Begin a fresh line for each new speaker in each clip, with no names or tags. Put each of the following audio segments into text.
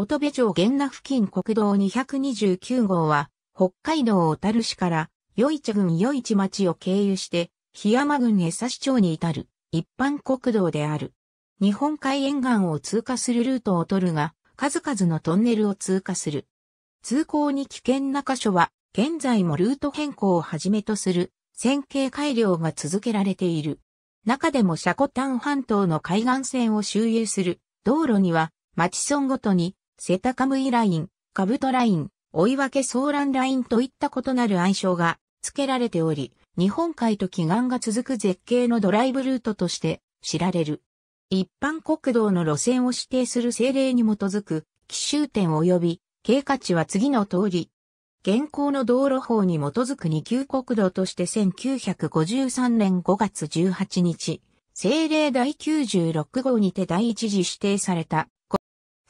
乙部町源那付近国道229号は、北海道小樽市から、余市郡余市町を経由して、檜山郡江差町に至る、一般国道である。日本海沿岸を通過するルートを取るが、数々のトンネルを通過する。通行に危険な箇所は、現在もルート変更をはじめとする、線形改良が続けられている。中でもシャコタン半島の海岸線を周遊する道路には、町村ごとにセタカムイライン、カブトライン、追い分けソーランラインといった異なる愛称が付けられており、日本海と祈願が続く絶景のドライブルートとして知られる。一般国道の路線を指定する政令に基づく、奇襲点及び、経過値は次の通り。現行の道路法に基づく二級国道として1953年5月18日、政令第96号にて第一次指定された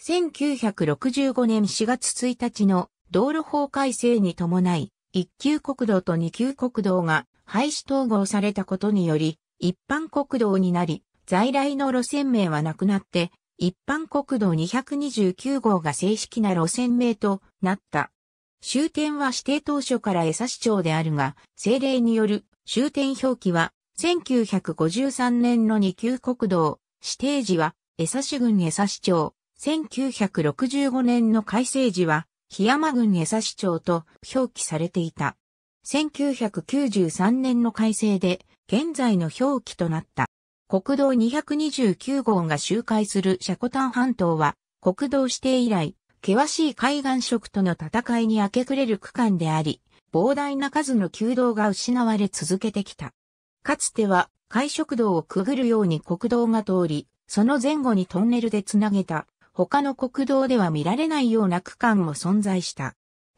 1965年4月1日の道路法改正に伴い、1級国道と2級国道が廃止統合されたことにより、一般国道になり、在来の路線名はなくなって、一般国道229号が正式な路線名となった。終点は指定当初から江差町であるが、政令による終点表記は、1953年の2級国道、指定時は江差郡江差町、1965年の改正時は、檜山郡江差市長と表記されていた。1993年の改正で、現在の表記となった。国道229号が周回するシャコタン半島は、国道指定以来、険しい海岸色との戦いに明け暮れる区間であり、膨大な数の旧道が失われ続けてきた。かつては、海食道をくぐるように国道が通り、その前後にトンネルでつなげた他の国道では見られないような区間も存在した。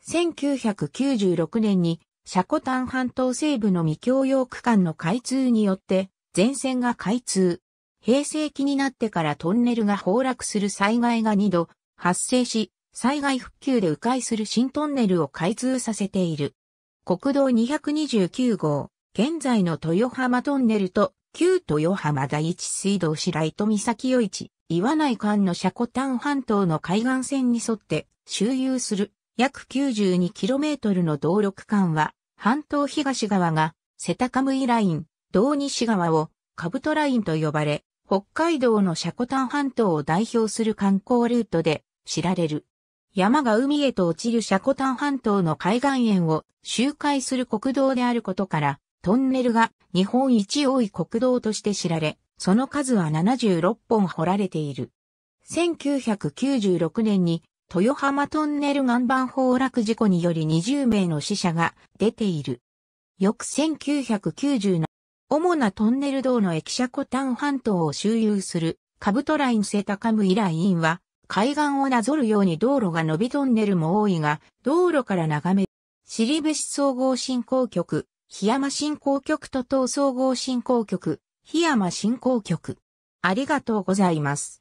1996年に、シャコタン半島西部の未共用区間の開通によって、全線が開通。平成期になってからトンネルが崩落する災害が2度発生し、災害復旧で迂回する新トンネルを開通させている。国道229号、現在の豊浜トンネルと旧豊浜第一水道白ト岬与一岩内間のシャコタン半島の海岸線に沿って周遊する約 92km の道路区間は、半島東側がセタカムイライン、道西側をカブトラインと呼ばれ、北海道のシャコタン半島を代表する観光ルートで知られる。山が海へと落ちるシャコタン半島の海岸沿を周回する国道であることから、トンネルが日本一多い国道として知られ、その数は76本掘られている。1996年に豊浜トンネル岩盤崩落事故により20名の死者が出ている。翌1997主なトンネル道の駅舎コタン半島を周遊するカブトラインセタカムイラインは海岸をなぞるように道路が伸びトンネルも多いが道路から眺める。尻部市総合振興局、檜山振興局と東総合振興局、檜山振興局。ありがとうございます。